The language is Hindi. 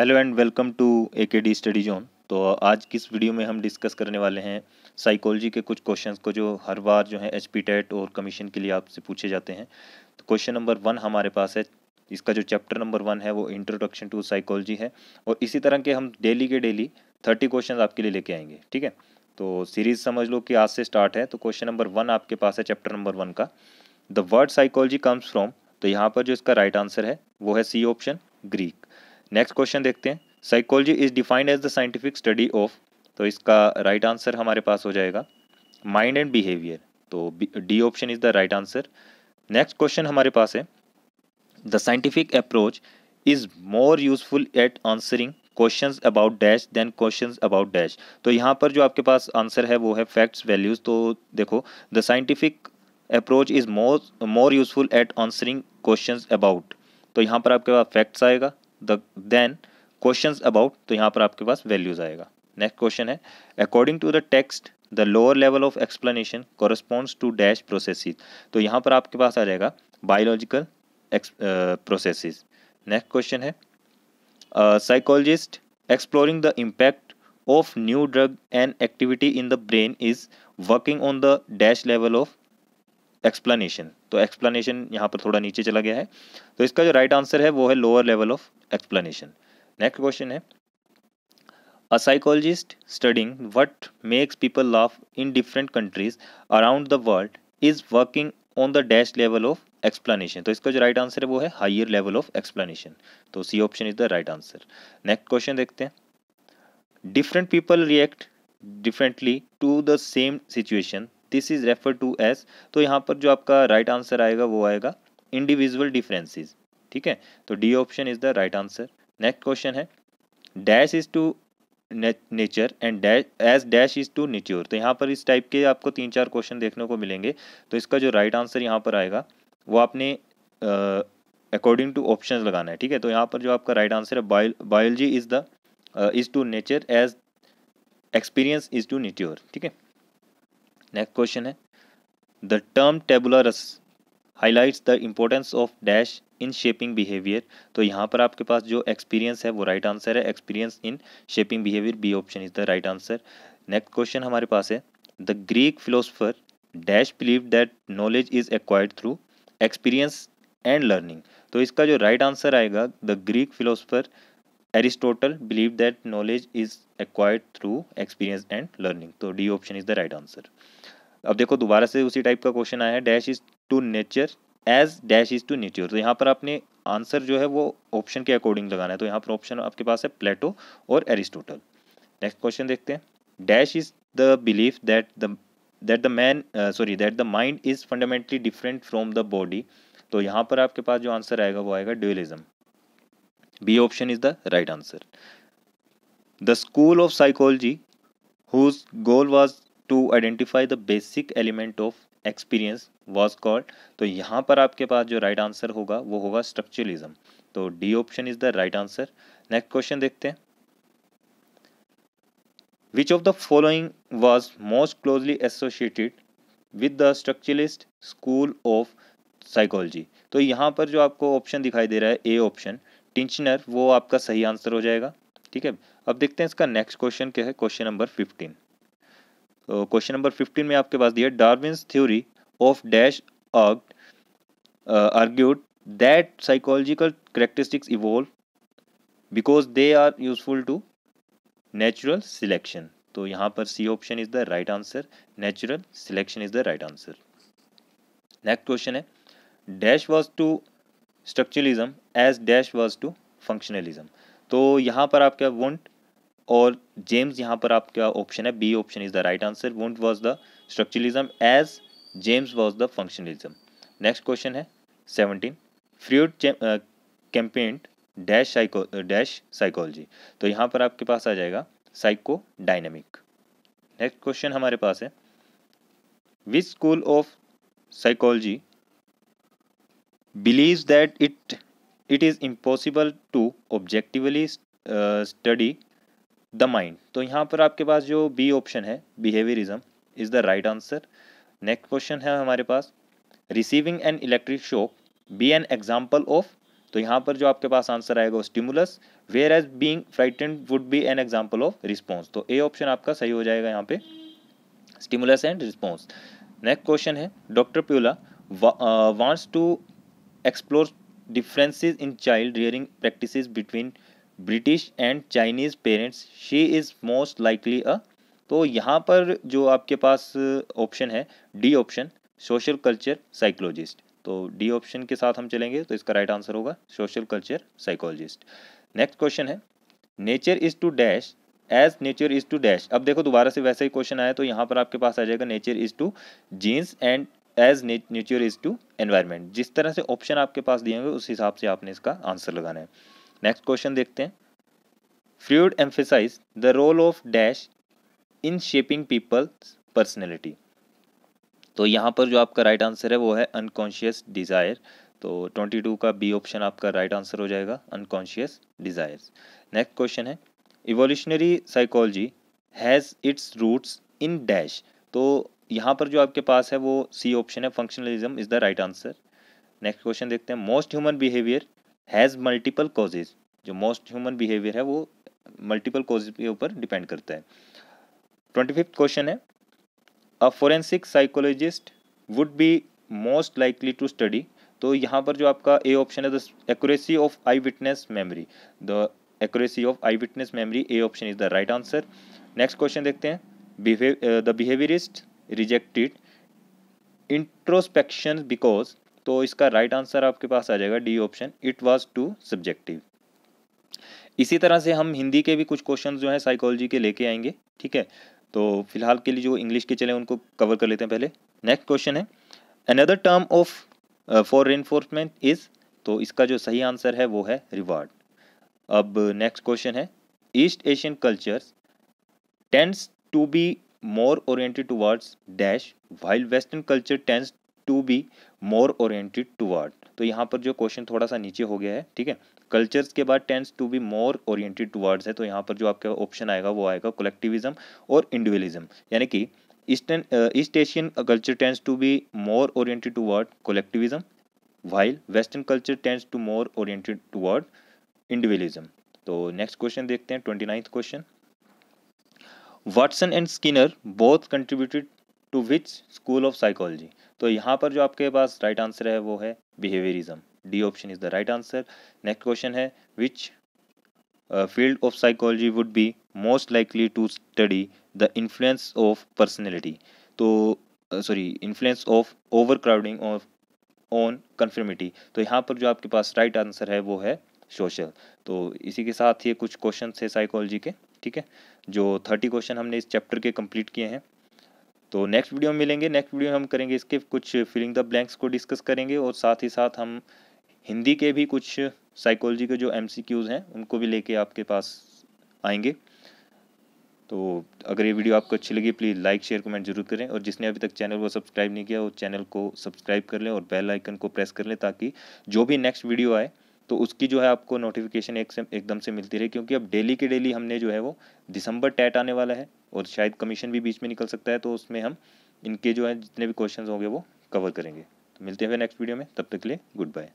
hello and welcome to A K D study zone तो आज किस वीडियो में हम डिस्कस करने वाले हैं साइकोलॉजी के कुछ क्वेश्चंस को जो हर बार जो है एच पी टेट और कमीशन के लिए आपसे पूछे जाते हैं तो क्वेश्चन नंबर वन हमारे पास है इसका जो चैप्टर नंबर वन है वो इंट्रोडक्शन टू साइकोलॉजी है और इसी तरह के हम डेली के डेली थर्टी क्वेश्चन आपके लिए लेके आएंगे ठीक है तो सीरीज़ समझ लो कि आज से स्टार्ट है तो क्वेश्चन नंबर वन आपके पास है चैप्टर नंबर वन का the word psychology comes from तो यहाँ पर जो इसका राइट right आंसर है वो है C option Greek next question देखते हैं psychology is defined as the scientific study of तो इसका राइट right आंसर हमारे पास हो जाएगा माइंड एंड बिहेवियर तो D option is the right answer next question हमारे पास है the scientific approach is more useful at answering question about dash than question about dash तो यहाँ पर जो आपके पास आंसर है वो है फैक्ट्स वैल्यूज तो देखो the scientific approach is more more useful at answering question about तो यहाँ पर आपके पास फैक्ट्स आएगा द देन क्वेश्चन अबाउट तो यहाँ पर आपके पास वैल्यूज आएगा नेक्स्ट क्वेश्चन है according to the text the lower level of explanation corresponds to dash processes तो यहाँ पर आपके पास आ जाएगा बायोलॉजिकल प्रोसेसिस नेक्स्ट क्वेश्चन है psychologist exploring the impact of new drug and activity in the brain is working on the dash level of explanation तो एक्सप्लेनेशन यहाँ पर थोड़ा नीचे चला गया है तो इसका जो राइट right आंसर है वो है lower level of explanation next question है a psychologist studying what makes people laugh in different countries around the world is working on the dash level of explanation तो इसका जो राइट right आंसर है वो है हाइयर लेवल ऑफ एक्सप्लेनेशन तो C option is the right answer next question देखते हैं different people react differently to the same situation this is refer to as तो यहाँ पर जो आपका राइट right आंसर आएगा वो आएगा इंडिविजुअल डिफरेंसेज ठीक है तो D option is the right answer next question है dash is to nature and as dash is to nature तो यहाँ पर इस टाइप के आपको तीन चार क्वेश्चन देखने को मिलेंगे तो इसका जो राइट आंसर यहाँ पर आएगा वो आपने अकॉर्डिंग टू ऑप्शन लगाना है ठीक है तो यहाँ पर जो आपका राइट आंसर है biology is the is to nature as experience is to nature ठीक है नेक्स्ट क्वेश्चन है the term tabula rasa highlights the importance of dash in shaping behaviour तो यहाँ पर आपके पास जो एक्सपीरियंस है वो राइट right आंसर है experience in shaping behaviour B option is the right answer next question हमारे पास है the Greek philosopher dash believe that knowledge is acquired through experience and learning तो इसका जो राइट right आंसर आएगा the Greek philosopher Aristotle believe that knowledge is acquired through experience and learning तो D option is the right answer अब देखो दोबारा से उसी टाइप का क्वेश्चन आया है dash is to nature as dash is to nature तो यहाँ पर आपने आंसर जो है वो ऑप्शन के अकॉर्डिंग लगाना है तो यहाँ पर ऑप्शन आपके पास है प्लेटो और एरिस्टोटल नेक्स्ट क्वेश्चन देखते हैं dash is the belief that the that the man sorry that the mind is fundamentally different from the body तो यहाँ पर आपके पास जो आंसर आएगा वो आएगा dualism B option is the right answer the school of psychology whose goal was to identify the basic element of experience was called तो यहाँ पर आपके पास जो राइट right आंसर होगा वो होगा स्ट्रक्चरलिज्म तो D option is the right answer next question देखते हैं which of the following was most closely associated with the structuralist school of psychology तो यहाँ पर जो आपको ऑप्शन दिखाई दे रहा है ए ऑप्शन टिंचनर वो आपका सही आंसर हो जाएगा ठीक है अब देखते हैं इसका नेक्स्ट क्वेश्चन क्या है question number fifteen question number fifteen में आपके पास दिया Darwin's theory of dash argued argued that psychological characteristics evolve because they are useful to natural selection तो यहाँ पर C option is the right answer natural selection is the right answer next question है dash was to structuralism as dash was to functionalism तो यहाँ पर आप क्या वोंट और जेम्स यहाँ पर आपका ऑप्शन है B option is the right answer Wundt was the structuralism as James was the functionalism next question है seventeen Freud campaigned dash psycho dash psychology तो यहाँ पर आपके पास आ जाएगा साइको डायनेमिक नेक्स्ट क्वेश्चन हमारे पास है which school of psychology believe that it it is impossible to objectively study the mind तो यहाँ पर आपके पास जो बी ऑप्शन है behaviourism is the right answer next question है हमारे पास receiving an electric shock be an example of तो यहाँ पर जो आपके पास आंसर आएगा stimulus whereas being frightened would be an example of response तो ए ऑप्शन आपका सही हो जाएगा यहाँ पे stimulus and response next question है doctor Paula wants to explores differences in child rearing practices between British and Chinese parents she is most likely a तो यहाँ पर जो आपके पास ऑप्शन uh, है D option social culture psychologist तो डी ऑप्शन के साथ हम चलेंगे तो इसका राइट आंसर होगा social culture psychologist next question है nature is to dash as nature is to dash अब देखो दोबारा से वैसा ही क्वेश्चन आया तो यहाँ पर आपके पास आ जाएगा nature is to genes and as nature is to environment जिस तरह से ऑप्शन आपके पास दिए होंगे उस हिसाब से आपने इसका आंसर लगाना है नेक्स्ट क्वेश्चन देखते हैं Freud emphasise the role of dash in shaping people's personality तो यहाँ पर जो आपका राइट right आंसर है वो है अनकॉन्शियस डिज़ायर तो ट्वेंटी टू का बी ऑप्शन आपका राइट right आंसर हो जाएगा अनकॉन्शियस डिज़ायर नेक्स्ट क्वेश्चन है evolutionary psychology has its roots in dash तो यहाँ पर जो आपके पास है वो सी ऑप्शन है functionalism is the right answer next question देखते हैं most human behaviour has multiple causes जो मोस्ट ह्यूमन बिहेवियर है वो मल्टीपल कॉजेज के ऊपर डिपेंड करता है ट्वेंटी फिफ्थ क्वेश्चन है a forensic psychologist would be most likely to study तो यहाँ पर जो आपका ए ऑप्शन है the accuracy of eye witness memory the accuracy of eye witness memory A option is the right answer next question देखते हैं the behaviourist uh, rejected introspection because तो इसका राइट right आंसर आपके पास आ जाएगा D option it was too subjective इसी तरह से हम हिंदी के भी कुछ क्वेश्चन जो हैं साइकोलॉजी के लेके आएंगे ठीक है तो फिलहाल के लिए जो इंग्लिश के चले उनको कवर कर लेते हैं पहले नेक्स्ट क्वेश्चन है another term of for reinforcement is तो इसका जो सही आंसर है वो है रिवार्ड अब नेक्स्ट क्वेश्चन है East Asian cultures tends to be more oriented towards dash while western culture tends to be more oriented toward तो यहाँ पर जो क्वेश्चन थोड़ा सा नीचे हो गया है ठीक है कल्चर्स के बाद tends to be more oriented towards है तो यहाँ पर जो आपका ऑप्शन आएगा वो आएगा कलेक्टिविज्म और इंडिविजुअलिज्म यानी कि eastern East Asian culture tends to be more oriented toward collectivism while western culture tends to more oriented toward individualism तो नेक्स्ट क्वेश्चन देखते हैं twenty question Watson and Skinner both contributed to which school of psychology तो यहाँ पर जो आपके पास राइट right आंसर है वो है behaviourism D option is the right answer next question है which field of psychology would be most likely to study the influence of personality तो sorry influence of overcrowding of on conformity तो यहाँ पर जो आपके पास राइट right आंसर है वो है सोशल तो इसी के साथ ये कुछ क्वेश्चन है साइकोलॉजी के ठीक है जो थर्टी क्वेश्चन हमने इस चैप्टर के कंप्लीट किए हैं तो नेक्स्ट वीडियो में मिलेंगे नेक्स्ट वीडियो हम करेंगे इसके कुछ फिलिंग द ब्लैंक्स को डिस्कस करेंगे और साथ ही साथ हम हिंदी के भी कुछ साइकोलॉजी के जो एम हैं उनको भी लेके आपके पास आएंगे तो अगर ये वीडियो आपको अच्छी लगी प्लीज़ लाइक शेयर कमेंट जरूर करें और जिसने अभी तक चैनल को सब्सक्राइब नहीं किया वो चैनल को सब्सक्राइब कर लें और बेल आइकन को प्रेस कर लें ताकि जो भी नेक्स्ट वीडियो आए तो उसकी जो है आपको नोटिफिकेशन एक से एकदम से मिलती रही क्योंकि अब डेली के डेली हमने जो है वो दिसंबर टैट आने वाला है और शायद कमीशन भी बीच में निकल सकता है तो उसमें हम इनके जो है जितने भी क्वेश्चन होंगे वो कवर करेंगे तो मिलते हैं नेक्स्ट वीडियो में तब तक के लिए गुड बाय